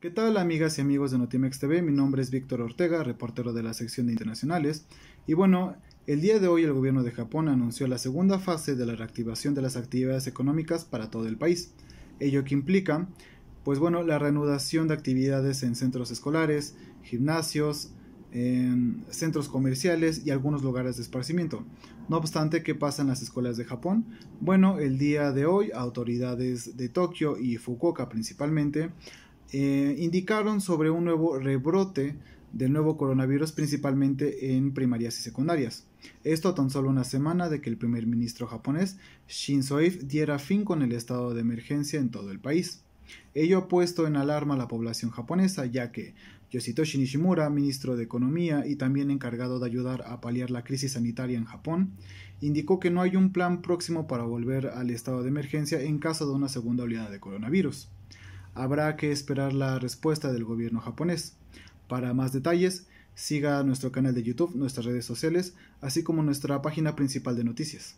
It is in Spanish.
¿Qué tal amigas y amigos de Notimex TV? Mi nombre es Víctor Ortega, reportero de la sección de internacionales. Y bueno, el día de hoy el gobierno de Japón anunció la segunda fase de la reactivación de las actividades económicas para todo el país. Ello que implica, pues bueno, la reanudación de actividades en centros escolares, gimnasios, en centros comerciales y algunos lugares de esparcimiento. No obstante, ¿qué pasa en las escuelas de Japón? Bueno, el día de hoy autoridades de Tokio y Fukuoka principalmente eh, indicaron sobre un nuevo rebrote del nuevo coronavirus principalmente en primarias y secundarias. Esto tan solo una semana de que el primer ministro japonés Shinzo Abe diera fin con el estado de emergencia en todo el país. Ello ha puesto en alarma a la población japonesa, ya que Yoshitoshi Nishimura, ministro de Economía y también encargado de ayudar a paliar la crisis sanitaria en Japón, indicó que no hay un plan próximo para volver al estado de emergencia en caso de una segunda oleada de coronavirus habrá que esperar la respuesta del gobierno japonés. Para más detalles, siga nuestro canal de YouTube, nuestras redes sociales, así como nuestra página principal de noticias.